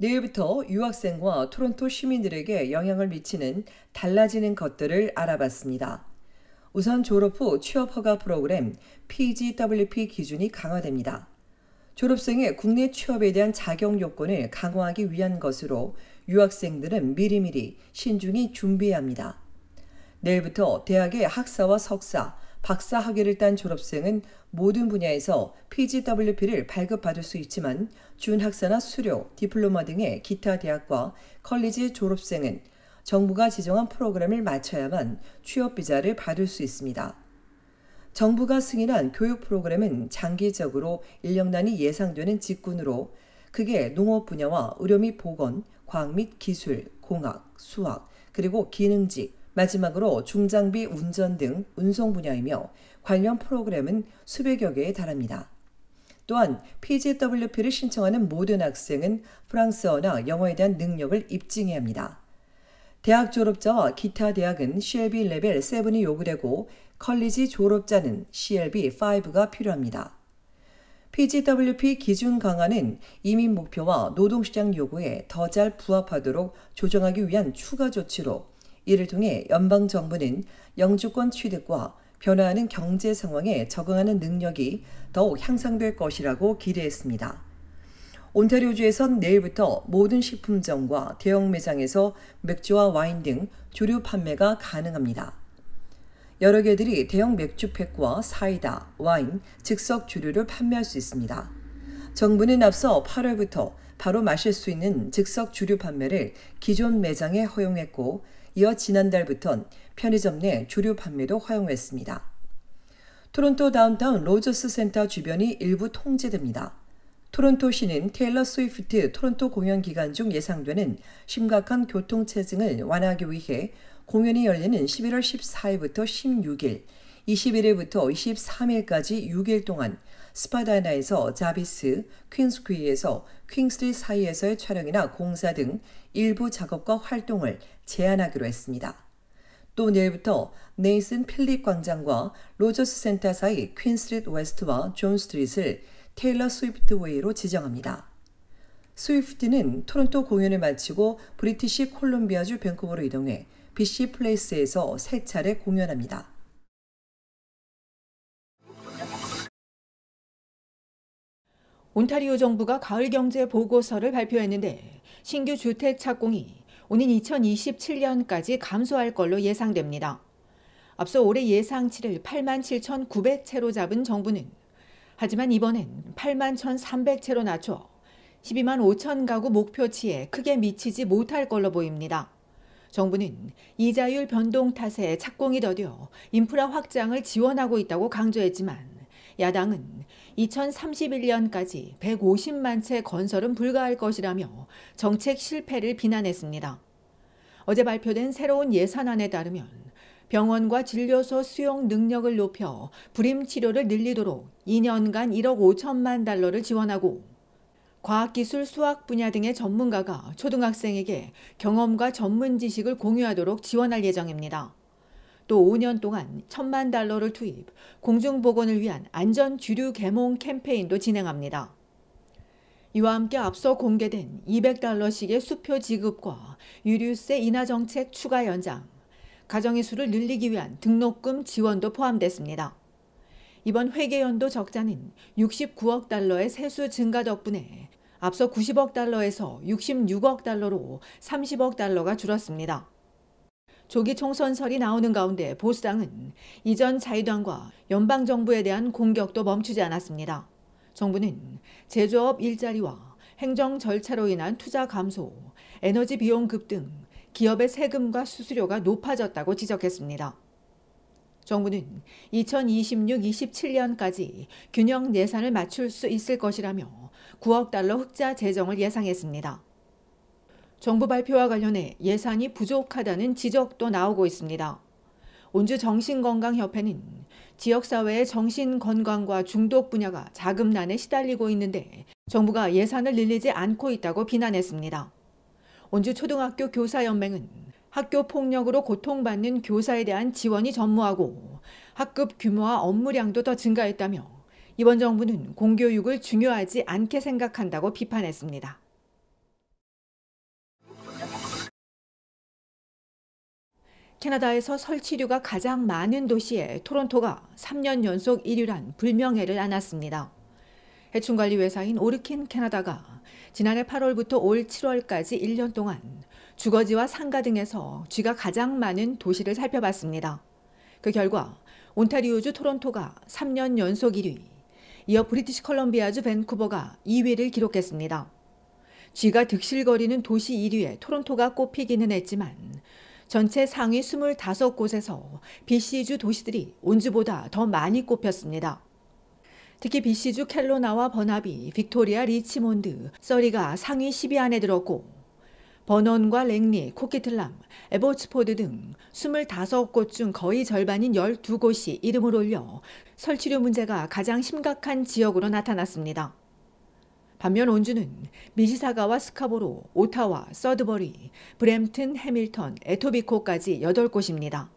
내일부터 유학생과 토론토 시민들에게 영향을 미치는 달라지는 것들을 알아봤습니다. 우선 졸업 후 취업 허가 프로그램 PGWP 기준이 강화됩니다. 졸업생의 국내 취업에 대한 자격 요건을 강화하기 위한 것으로 유학생들은 미리미리 신중히 준비 합니다. 내일부터 대학의 학사와 석사, 박사 학위를 딴 졸업생은 모든 분야에서 PGWP를 발급받을 수 있지만 준학사나 수료, 디플로마 등의 기타 대학과 컬리지 졸업생은 정부가 지정한 프로그램을 마쳐야만 취업비자를 받을 수 있습니다. 정부가 승인한 교육 프로그램은 장기적으로 인력난이 예상되는 직군으로 그게 농업 분야와 의료 및 보건, 과학 및 기술, 공학, 수학, 그리고 기능직, 마지막으로 중장비 운전 등 운송 분야이며 관련 프로그램은 수백여 개에 달합니다. 또한 PGWP를 신청하는 모든 학생은 프랑스어나 영어에 대한 능력을 입증해야 합니다. 대학 졸업자와 기타 대학은 CLB 레벨 7이 요구되고 컬리지 졸업자는 CLB 5가 필요합니다. PGWP 기준 강화는 이민 목표와 노동시장 요구에 더 잘 부합하도록 조정하기 위한 추가 조치로 이를 통해 연방 정부는 영주권 취득과 변화하는 경제 상황에 적응하는 능력이 더욱 향상될 것이라고 기대했습니다. 온타리오주에선 내일부터 모든 식품점과 대형 매장에서 맥주와 와인 등 주류 판매가 가능합니다. 여러 개들이 대형 맥주팩과 사이다, 와인, 즉석 주류를 판매할 수 있습니다. 정부는 앞서 8월부터 바로 마실 수 있는 즉석 주류 판매를 기존 매장에 허용했고 이어 지난달부턴 편의점 내 주류 판매도 허용했습니다. 토론토 다운타운 로저스 센터 주변이 일부 통제됩니다. 토론토 시는 테일러 스위프트 토론토 공연 기간 중 예상되는 심각한 교통 체증을 완화하기 위해 공연이 열리는 11월 14일부터 16일, 21일부터 23일까지 6일 동안 스파다나에서 자비스, 퀸스퀴에서 퀸스리 사이에서의 촬영이나 공사 등 일부 작업과 활동을 제한하기로 했습니다. 또 내일부터 네이슨 필립 광장과 로저스 센터 사이 퀸스트리 웨스트와 존 스트릿을 테일러 스위프트웨이로 지정합니다. 스위프트는 토론토 공연을 마치고 브리티시 콜롬비아주 밴쿠버로 이동해 BC 플레이스에서 세 차례 공연합니다. 온타리오 정부가 가을 경제 보고서를 발표했는데 신규 주택 착공이 오는 2027년까지 감소할 걸로 예상됩니다. 앞서 올해 예상치를 8만 7,900채로 잡은 정부는 하지만 이번엔 8만 1,300채로 낮춰 12만 5천 가구 목표치에 크게 미치지 못할 걸로 보입니다. 정부는 이자율 변동 탓에 착공이 더뎌 인프라 확장을 지원하고 있다고 강조했지만 야당은 2031년까지 150만 채 건설은 불가할 것이라며 정책 실패를 비난했습니다. 어제 발표된 새로운 예산안에 따르면 병원과 진료소 수용 능력을 높여 불임 치료를 늘리도록 2년간 1억 5천만 달러를 지원하고 과학기술 수학 분야 등의 전문가가 초등학생에게 경험과 전문 지식을 공유하도록 지원할 예정입니다. 또 5년 동안 천만 달러를 투입, 공중보건을 위한 안전 주류 개몽 캠페인도 진행합니다. 이와 함께 앞서 공개된 200달러씩의 수표 지급과 유류세 인하 정책 추가 연장, 가정의 수를 늘리기 위한 등록금 지원도 포함됐습니다. 이번 회계연도 적자는 69억 달러의 세수 증가 덕분에 앞서 90억 달러에서 66억 달러로 30억 달러가 줄었습니다. 조기 총선설이 나오는 가운데 보수당은 이전 자유당과 연방정부에 대한 공격도 멈추지 않았습니다. 정부는 제조업 일자리와 행정 절차로 인한 투자 감소, 에너지 비용 급등, 기업의 세금과 수수료가 높아졌다고 지적했습니다. 정부는 2026-27년까지 균형 예산을 맞출 수 있을 것이라며 9억 달러 흑자 재정을 예상했습니다. 정부 발표와 관련해 예산이 부족하다는 지적도 나오고 있습니다. 온주 정신건강협회는 지역사회의 정신건강과 중독 분야가 자금난에 시달리고 있는데 정부가 예산을 늘리지 않고 있다고 비난했습니다. 온주 초등학교 교사연맹은 학교 폭력으로 고통받는 교사에 대한 지원이 전무하고 학급 규모와 업무량도 더 증가했다며 이번 정부는 공교육을 중요하지 않게 생각한다고 비판했습니다. 캐나다에서 설치류가 가장 많은 도시에 토론토가 3년 연속 1위란 불명예를 안았습니다. 해충관리 회사인 오르킨 캐나다가 지난해 8월부터 올 7월까지 1년 동안 주거지와 상가 등에서 쥐가 가장 많은 도시를 살펴봤습니다. 그 결과 온타리오주 토론토가 3년 연속 1위, 이어 브리티시 컬럼비아주 밴쿠버가 2위를 기록했습니다. 쥐가 득실거리는 도시 1위에 토론토가 꼽히기는 했지만 전체 상위 25곳에서 BC주 도시들이 온주보다 더 많이 꼽혔습니다. 특히 BC주 켈로나와 버나비, 빅토리아 리치몬드, 서리가 상위 10위 안에 들었고 버넌과 랭리, 코키틀람, 에버츠포드 등 25곳 중 거의 절반인 12곳이 이름을 올려 설치료 문제가 가장 심각한 지역으로 나타났습니다. 반면 온주는 미시사가와 스카보로, 오타와, 서드버리, 브램튼, 해밀턴, 에토비코까지 8곳입니다.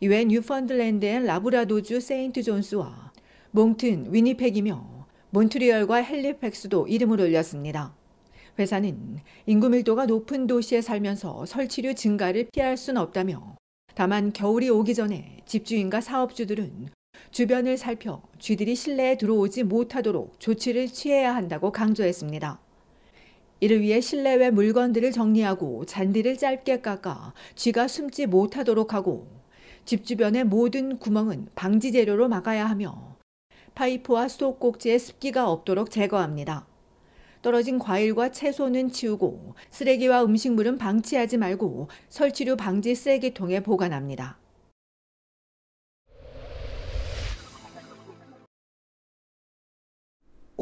이외 뉴펀들랜드의 라브라도주 세인트 존스와 몽튼, 위니펙이며 몬트리얼과 헬리팩스도 이름을 올렸습니다. 회사는 인구 밀도가 높은 도시에 살면서 설치류 증가를 피할 순 없다며 다만 겨울이 오기 전에 집주인과 사업주들은 주변을 살펴 쥐들이 실내에 들어오지 못하도록 조치를 취해야 한다고 강조했습니다. 이를 위해 실내외 물건들을 정리하고 잔디를 짧게 깎아 쥐가 숨지 못하도록 하고 집 주변의 모든 구멍은 방지 재료로 막아야 하며 파이프와 수도 꼭지에 습기가 없도록 제거합니다. 떨어진 과일과 채소는 치우고 쓰레기와 음식물은 방치하지 말고 설치류 방지 쓰레기통에 보관합니다.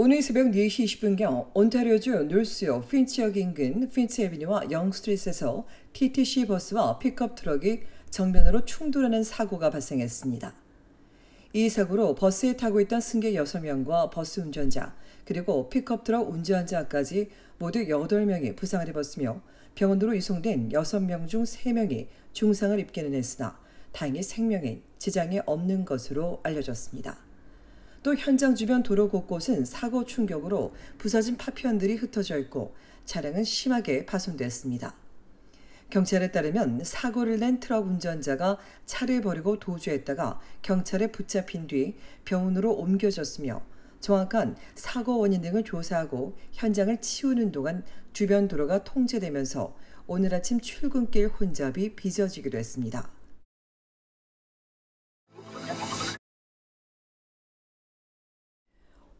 오늘 새벽 4시 20분경 온타리오주 뉴스요 핀치역 인근 핀치 에비뉴와 영스트리트에서 TTC 버스와 픽업 트럭이 정면으로 충돌하는 사고가 발생했습니다. 이 사고로 버스에 타고 있던 승객 6명과 버스 운전자 그리고 픽업 트럭 운전자까지 모두 8명이 부상을 입었으며 병원으로 이송된 6명 중 3명이 중상을 입기는 했으나 다행히 생명에 지장이 없는 것으로 알려졌습니다. 또 현장 주변 도로 곳곳은 사고 충격으로 부서진 파편들이 흩어져 있고 차량은 심하게 파손됐습니다. 경찰에 따르면 사고를 낸 트럭 운전자가 차를 버리고 도주했다가 경찰에 붙잡힌 뒤 병원으로 옮겨졌으며 정확한 사고 원인 등을 조사하고 현장을 치우는 동안 주변 도로가 통제되면서 오늘 아침 출근길 혼잡이 빚어지기도 했습니다.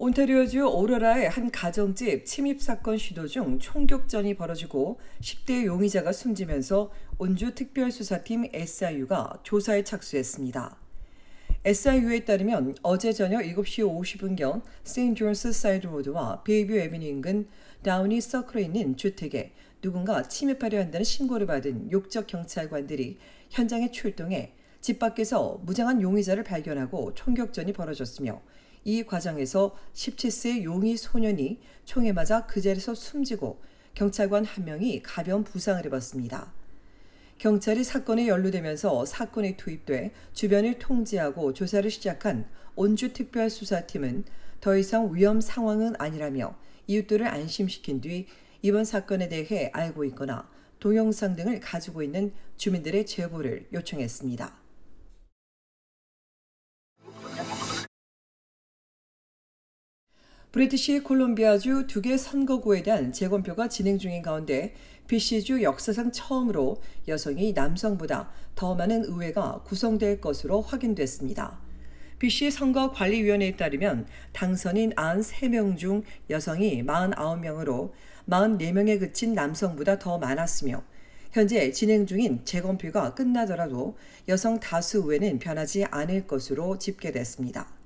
온타리오주 오로라의 한 가정집 침입 사건 시도 중 총격전이 벌어지고 10대 용의자가 숨지면서 온주 특별수사팀 SIU가 조사에 착수했습니다. SIU에 따르면 어제 저녁 7시 50분경 세인 존스 사이드 로드와 베이뷰 에비뉴 인근 다우니 서클에 있는 주택에 누군가 침입하려 한다는 신고를 받은 욕적 경찰관들이 현장에 출동해 집 밖에서 무장한 용의자를 발견하고 총격전이 벌어졌으며 이 과정에서 17세 용의 소년이 총에 맞아 그 자리에서 숨지고 경찰관 한 명이 가벼운 부상을 입었습니다. 경찰이 사건에 연루되면서 사건에 투입돼 주변을 통제하고 조사를 시작한 온주특별수사팀은 더 이상 위험 상황은 아니라며 이웃들을 안심시킨 뒤 이번 사건에 대해 알고 있거나 동영상 등을 가지고 있는 주민들의 제보를 요청했습니다. 브리티시 콜롬비아주 두 개 선거구에 대한 재검표가 진행 중인 가운데 BC주 역사상 처음으로 여성이 남성보다 더 많은 의회가 구성될 것으로 확인됐습니다. BC 선거관리위원회에 따르면 당선인 93명 중 여성이 49명으로 44명에 그친 남성보다 더 많았으며 현재 진행 중인 재검표가 끝나더라도 여성 다수 의회는 변하지 않을 것으로 집계됐습니다.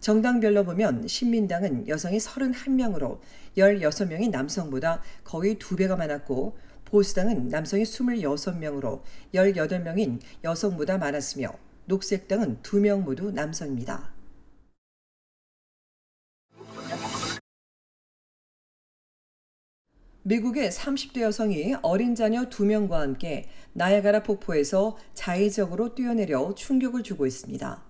정당별로 보면 신민당은 여성이 31명으로 16명이 남성보다 거의 2배가 많았고 보수당은 남성이 26명으로 18명인 여성보다 많았으며 녹색당은 2명 모두 남성입니다. 미국의 30대 여성이 어린 자녀 2명과 함께 나야가라 폭포에서 자의적으로 뛰어내려 충격을 주고 있습니다.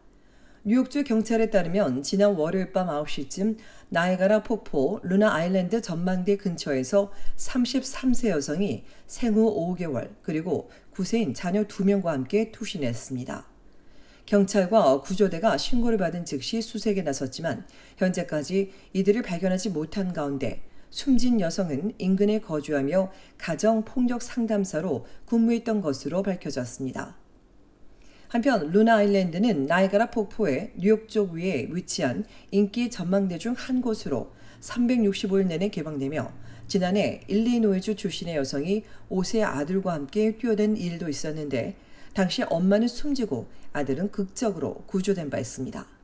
뉴욕주 경찰에 따르면 지난 월요일 밤 9시쯤 나이가라 폭포 루나 아일랜드 전망대 근처에서 33세 여성이 생후 5개월 그리고 9세인 자녀 2명과 함께 투신했습니다. 경찰과 구조대가 신고를 받은 즉시 수색에 나섰지만 현재까지 이들을 발견하지 못한 가운데 숨진 여성은 인근에 거주하며 가정폭력 상담사로 근무했던 것으로 밝혀졌습니다. 한편 루나 아일랜드는 나이가라 폭포의 뉴욕 쪽 위에 위치한 인기 전망대 중 한 곳으로 365일 내내 개방되며 지난해 일리노이주 출신의 여성이 5세 아들과 함께 뛰어든 일도 있었는데 당시 엄마는 숨지고 아들은 극적으로 구조된 바 있습니다.